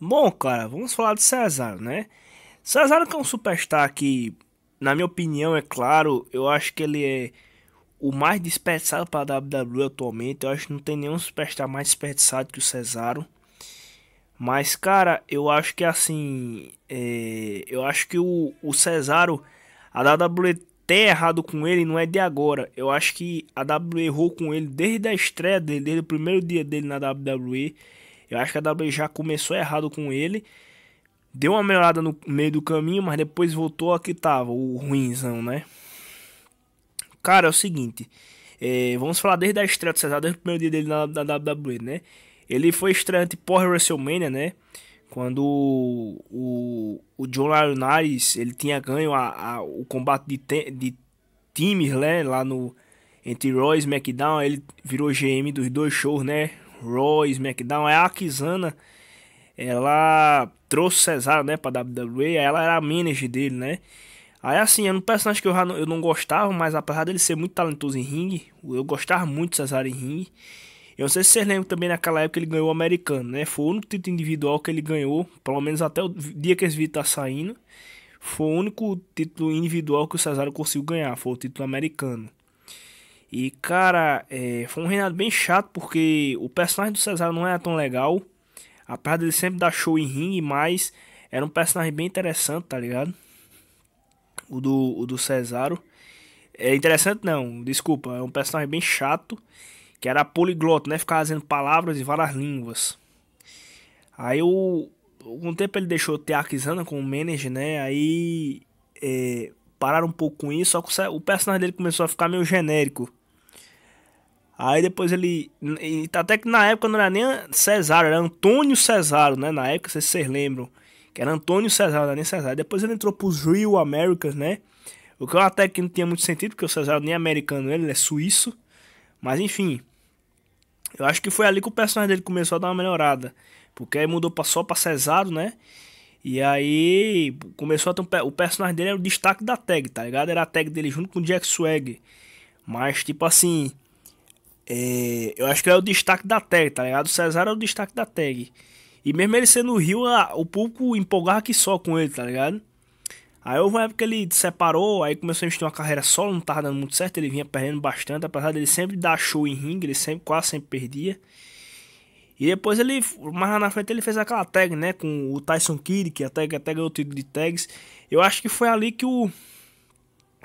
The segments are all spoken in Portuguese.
Bom, cara, vamos falar de Cesaro, né? Cesaro que é um superstar que, na minha opinião, é claro, eu acho que ele é o mais desperdiçado para a WWE atualmente. Eu acho que não tem nenhum superstar mais desperdiçado que o Cesaro. Mas, cara, eu acho que assim. É... eu acho que o, o Cesaro, a WWE ter errado com ele não é de agora. Eu acho que a WWE errou com ele desde a estreia dele, desde o primeiro dia dele na WWE. Eu acho que a W já começou errado com ele. Deu uma melhorada no meio do caminho, mas depois voltou a que tava, o ruinzão, né? Cara, é o seguinte. É, vamos falar desde a estreia do Cesar, desde o primeiro dia dele na, na WWE, né? Ele foi estreante pós-WrestleMania, né? Quando o, o, o John Laurinaitis, ele tinha ganho a, a o combate de, te, de times, né? Lá no... Entre Royce e SmackDown, ele virou GM dos dois shows, né? Raw SmackDown, é a Kizana. Ela trouxe Cesaro, né, pra WWE, ela era a manager dele, né? Aí assim, era é um personagem que eu, não, eu não gostava, mas apesar dele ser muito talentoso em ringue, eu gostava muito de Cesaro em ringue. Eu não sei se vocês lembram também naquela época ele ganhou o americano, né? Foi o único título individual que ele ganhou, pelo menos até o dia que esse vídeo tá saindo. Foi o único título individual que o Cesaro conseguiu ganhar, foi o título americano. E, cara, é, foi um reinado bem chato porque o personagem do Cesaro não era tão legal. Apesar dele sempre dar show em ringue, mas era um personagem bem interessante, tá ligado? O do, o do Cesaro. É interessante não, desculpa, é um personagem bem chato, que era poliglota, né? Ficava fazendo palavras de várias línguas. Aí o algum tempo ele deixou o Teakizana como manager, né? Aí é, pararam um pouco com isso, só que o personagem dele começou a ficar meio genérico. Aí depois ele. Tá até que na época não era nem Cesário, era Antônio Cesário, né? Na época, vocês, se lembram. Que era Antônio Cesário, não era nem Cesário. Depois ele entrou pros Real Americans, né? O que eu até que não tinha muito sentido, porque o Cesário nem é americano, ele é suíço. Mas enfim. Eu acho que foi ali que o personagem dele começou a dar uma melhorada. Porque aí mudou só pra Cesário, né? E aí começou a ter um, O personagem dele era o destaque da tag, tá ligado? Era a tag dele junto com o Jack Swag. Mas tipo assim. É, eu acho que é o destaque da tag, tá ligado? O Cesaro é o destaque da tag. E mesmo ele sendo o Rio, o público empolgava que só com ele, tá ligado? Aí houve uma época que ele separou, aí começou a investir uma carreira solo, não tava dando muito certo, ele vinha perdendo bastante, apesar dele sempre dar show em ringue, ele sempre, quase sempre perdia. E depois ele, mais na frente ele fez aquela tag, né, com o Tyson Kidd, que a tag, a tag é o título tipo de tags. Eu acho que foi ali que o,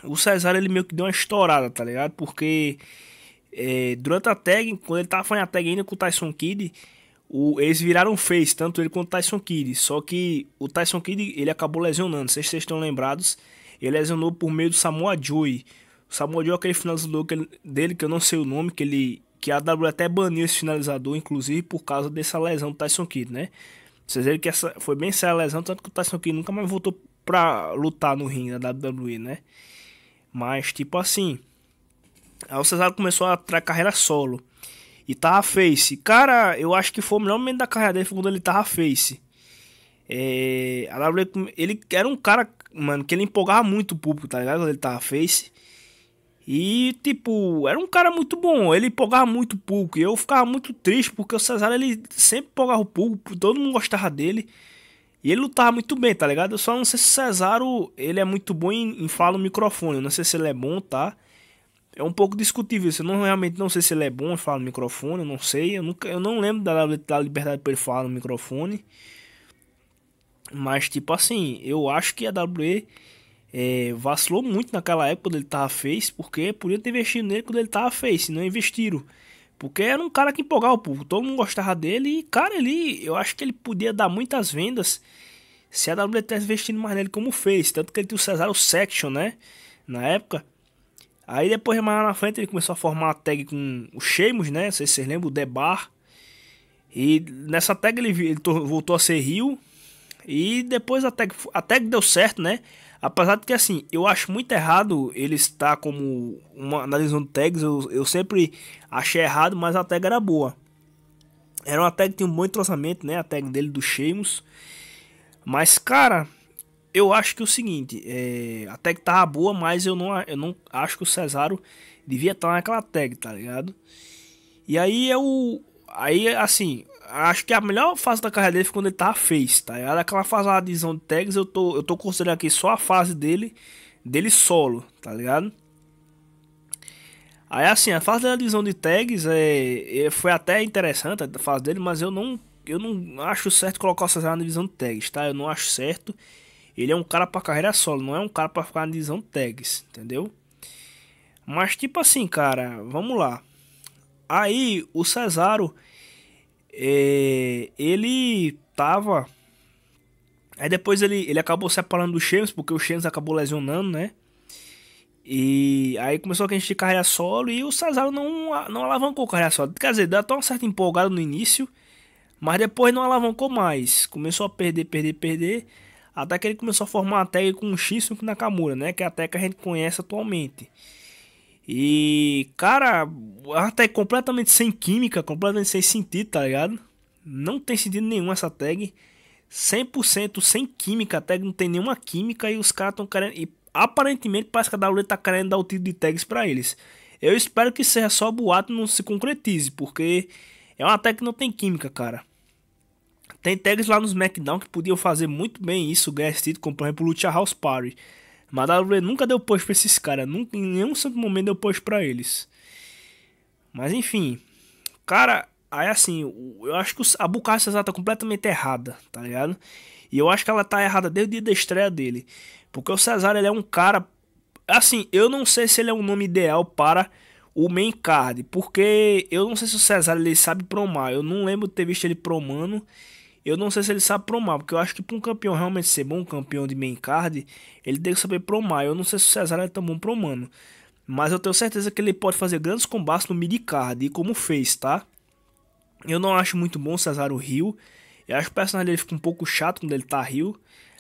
o Cesaro ele meio que deu uma estourada, tá ligado? Porque é, durante a tag, quando ele tava fazendo a tag ainda com o Tyson Kidd, o, eles viraram face, tanto ele quanto o Tyson Kidd. Só que o Tyson Kidd ele acabou lesionando, se vocês estão lembrados, ele lesionou por meio do Samoa Joe. O Samoa Joe é aquele finalizador que ele, dele, que eu não sei o nome, que ele que a AW até baniu esse finalizador, inclusive por causa dessa lesão do Tyson Kidd, né? Vocês viram que essa foi bem séria a lesão, tanto que o Tyson Kidd nunca mais voltou pra lutar no ringue da WWE, né? Mas, tipo assim, Aí o Cesaro começou a, a carreira solo. E tava face. Cara, eu acho que foi o melhor momento da carreira dele foi quando ele tava face. É, a WWE, ele era um cara, mano, que ele empolgava muito o público, tá ligado? Quando ele tava face. E, tipo, era um cara muito bom. Ele empolgava muito o público. E eu ficava muito triste porque o Cesaro, ele sempre empolgava o público. Todo mundo gostava dele. E ele lutava muito bem, tá ligado? Eu só não sei se o Cesaro, ele é muito bom em, em falar no microfone. Eu não sei se ele é bom, tá? é um pouco discutível isso. Eu não, realmente não sei se ele é bom em falar no microfone, eu não sei. Eu, nunca, eu não lembro da, da liberdade para ele falar no microfone. Mas, tipo assim, eu acho que a WWE é, vacilou muito naquela época quando ele tava face, porque podia ter investido nele quando ele tava face, não investiram. Porque era um cara que empolgava o povo, todo mundo gostava dele e, cara, ele, eu acho que ele podia dar muitas vendas se a WWE tivesse investindo mais nele como fez. Tanto que ele tinha o Cesaro Section, né? Na época. Aí depois, mais lá na frente, ele começou a formar uma tag com o Sheamus, né? Não sei se vocês lembram, o Debar. E nessa tag ele, ele voltou a ser Rio. E depois a tag, a tag deu certo, né? Apesar de que, assim, eu acho muito errado ele estar como uma, analisando tags. Eu, eu sempre achei errado, mas a tag era boa. Era uma tag que tinha um bom entrosamento, né? A tag dele do Sheamus. Mas, cara, eu acho que é o seguinte, é, a tag tava boa, mas eu não, eu não acho que o Cesaro devia estar naquela tag, tá ligado? E aí eu. É aí, assim, acho que a melhor fase da carreira dele foi quando ele tava face, tá ligado? Aquela fase da adesão de tags, eu tô, eu tô considerando aqui só a fase dele, dele solo, tá ligado? Aí assim, a fase da divisão de tags é, é, foi até interessante a fase dele, mas eu não, eu não acho certo colocar o Cesaro na divisão de tags, tá? Eu não acho certo. Ele é um cara para carreira solo, não é um cara para ficar divisão tags, entendeu? Mas tipo assim, cara, vamos lá. Aí o Cesaro, é, ele tava. Aí depois ele, ele acabou separando do Sheamus, porque o Sheamus acabou lesionando, né? E aí começou a gente de carreira solo e o Cesaro não, não alavancou carreira solo. Quer dizer, deu até uma certa empolgada no início, mas depois não alavancou mais. Começou a perder, perder, perder. Até que ele começou a formar a tag com o Shinsuke Nakamura, né? Que é a tag que a gente conhece atualmente. E, cara, é a tag completamente sem química, completamente sem sentido, tá ligado? Não tem sentido nenhum essa tag. 100% sem química, a tag não tem nenhuma química e os caras estão querendo... E aparentemente parece que a WWE tá querendo dar o título de tags para eles. Eu espero que seja só boato e não se concretize, porque é uma tag que não tem química, cara. Tem tags lá nos SmackDown que podiam fazer muito bem isso, ganhar título, como por exemplo o Lucha House Party. Mas a WWE nunca deu push pra esses caras, nunca, em nenhum santo momento deu push pra eles. Mas enfim, cara, aí assim, eu acho que a Bukasa tá completamente errada, tá ligado? E eu acho que ela tá errada desde o dia da estreia dele. Porque o Cesaro, ele é um cara. Assim, eu não sei se ele é um nome ideal para o main card, porque eu não sei se o Cesar ele sabe promar, eu não lembro de ter visto ele promando. Eu não sei se ele sabe promar, porque eu acho que para um campeão realmente ser bom, um campeão de main card, ele tem que saber promar. Eu não sei se o Cesar é tão bom promando, mas eu tenho certeza que ele pode fazer grandes combates no mid card, e como fez, tá? Eu não acho muito bom o Cesar o Rio. Eu acho que o personagem dele fica um pouco chato quando ele tá Rio.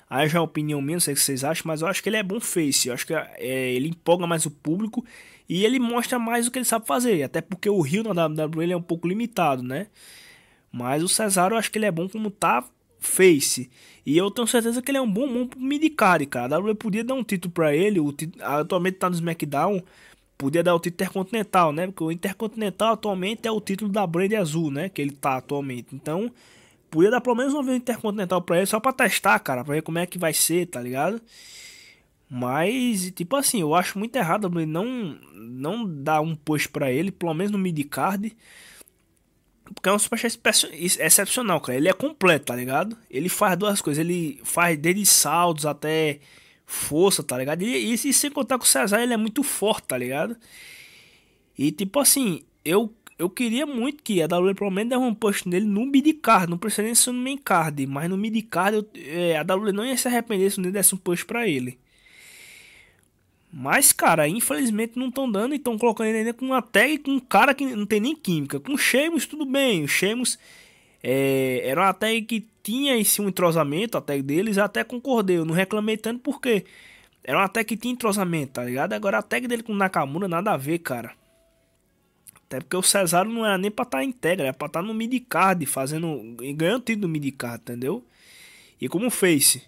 Aí já é opinião minha, não sei o que vocês acham, mas eu acho que ele é bom face. Eu acho que é, ele empolga mais o público e ele mostra mais o que ele sabe fazer, até porque o Rio na WWE ele é um pouco limitado, né? Mas o Cesaro eu acho que ele é bom como tá face. E eu tenho certeza que ele é um bom mão pro midcard, cara. A WWE podia dar um título para ele, o atualmente tá no SmackDown, podia dar o título Intercontinental, né? Porque o Intercontinental atualmente é o título da Brand Azul, né? Que ele tá atualmente. Então, podia dar pelo menos um vez o Intercontinental para ele, só para testar, cara, para ver como é que vai ser, tá ligado? Mas, tipo assim, eu acho muito errado não, não dar um push para ele, pelo menos no mid-card. Porque é um superchat excepcional, cara. Ele é completo, tá ligado? Ele faz duas coisas. Ele faz desde saldos até força, tá ligado? E, e, e sem contar que o Cesar ele é muito forte, tá ligado? E tipo assim, eu, eu queria muito que a WWE pelo menos desse um push nele no mid-card. Não precisa nem ser no main card, mas no mid-card é, a WWE não ia se arrepender se não desse um push pra ele. Mas, cara, infelizmente não estão dando e estão colocando ele ainda com uma tag com um cara que não tem nem química. Com o Sheamus, tudo bem. O Sheamus é, era uma tag que tinha esse um entrosamento, a tag deles, até concordei. Eu não reclamei tanto porque era uma tag que tinha entrosamento, tá ligado? Agora a tag dele com o Nakamura nada a ver, cara. Até porque o Cesaro não era nem pra estar tá integra, era pra estar tá no mid-card, fazendo. ganhando título no mid-card, entendeu? E como fez?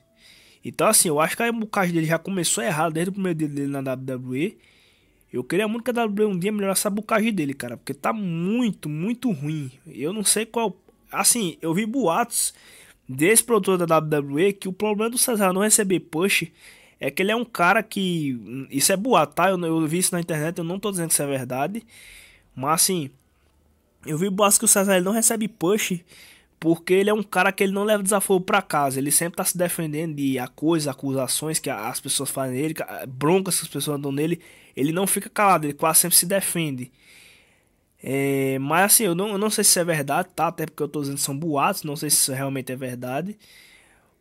Então, assim, eu acho que a embocagem dele já começou errado desde o primeiro dia dele na WWE. Eu queria muito que a WWE um dia melhorasse a bucagem dele, cara, porque tá muito, muito ruim. Eu não sei qual. Assim, eu vi boatos desse produtor da WWE que o problema do Cesaro não receber push é que ele é um cara que. Isso é boato, tá? Eu, eu vi isso na internet, eu não tô dizendo que isso é verdade. Mas assim, eu vi boatos que o Cesaro não recebe push porque ele é um cara que ele não leva desaforo para casa, ele sempre tá se defendendo de coisas, acusações que as pessoas fazem nele, broncas que as pessoas dão nele, ele não fica calado, ele quase sempre se defende. É, mas assim, eu não, eu não sei se isso é verdade, tá? Até porque eu tô dizendo que são boatos, não sei se isso realmente é verdade.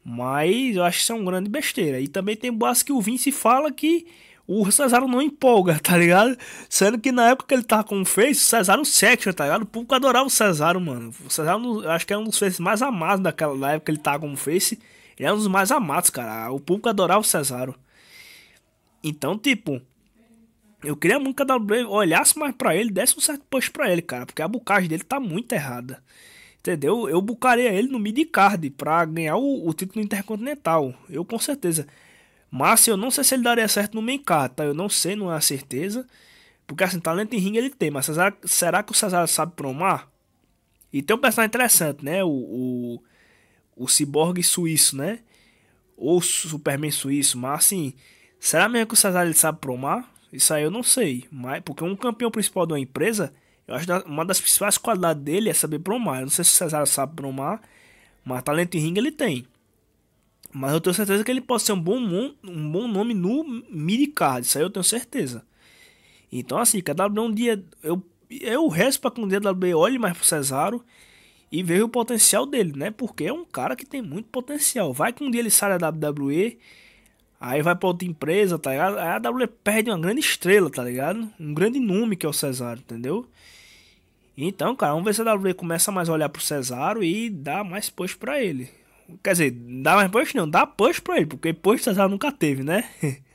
Mas eu acho que isso é uma grande besteira. E também tem boatos que o Vince fala que o Cesaro não empolga, tá ligado? Sendo que na época que ele tava com o Face, o Cesaro section, tá ligado? O público adorava o Cesaro, mano. O Cesaro, é acho que era é um dos faces mais amados daquela da época que ele tava com o Face. Ele é um dos mais amados, cara. O público adorava o Cesaro. Então, tipo, eu queria muito que a WWE olhasse mais pra ele, desse um certo push pra ele, cara. Porque a bucagem dele tá muito errada. Entendeu? Eu bucaria ele no mid card pra ganhar o, o título intercontinental. Eu com certeza. Mas eu não sei se ele daria certo no Mencar, tá? Eu não sei, não é a certeza. Porque assim, talento em ringue ele tem, mas será que o Cesaro sabe promar? E tem um personagem interessante, né? O, o, o Cyborg suíço, né? Ou Superman suíço, mas assim, será mesmo que o Cesaro ele sabe promar? Isso aí eu não sei, mas porque um campeão principal de uma empresa, eu acho que uma das principais qualidades dele é saber promar. Eu não sei se o Cesaro sabe promar, mas talento em ringue ele tem. Mas eu tenho certeza que ele pode ser um bom, um bom nome no midcard, isso aí eu tenho certeza. Então, assim, que a WWE é um dia. Eu, eu resto pra que um dia a WWE olhe mais pro Cesaro e veja o potencial dele, né? Porque é um cara que tem muito potencial. Vai que um dia ele sai da WWE, aí vai para outra empresa, tá ligado? Aí a WWE perde uma grande estrela, tá ligado? Um grande nome que é o Cesaro, entendeu? Então, cara, vamos ver se a WWE começa mais a olhar pro Cesaro e dá mais push para ele. Quer dizer, dá mais push não, dá push pra ele, porque push Cesar nunca teve, né?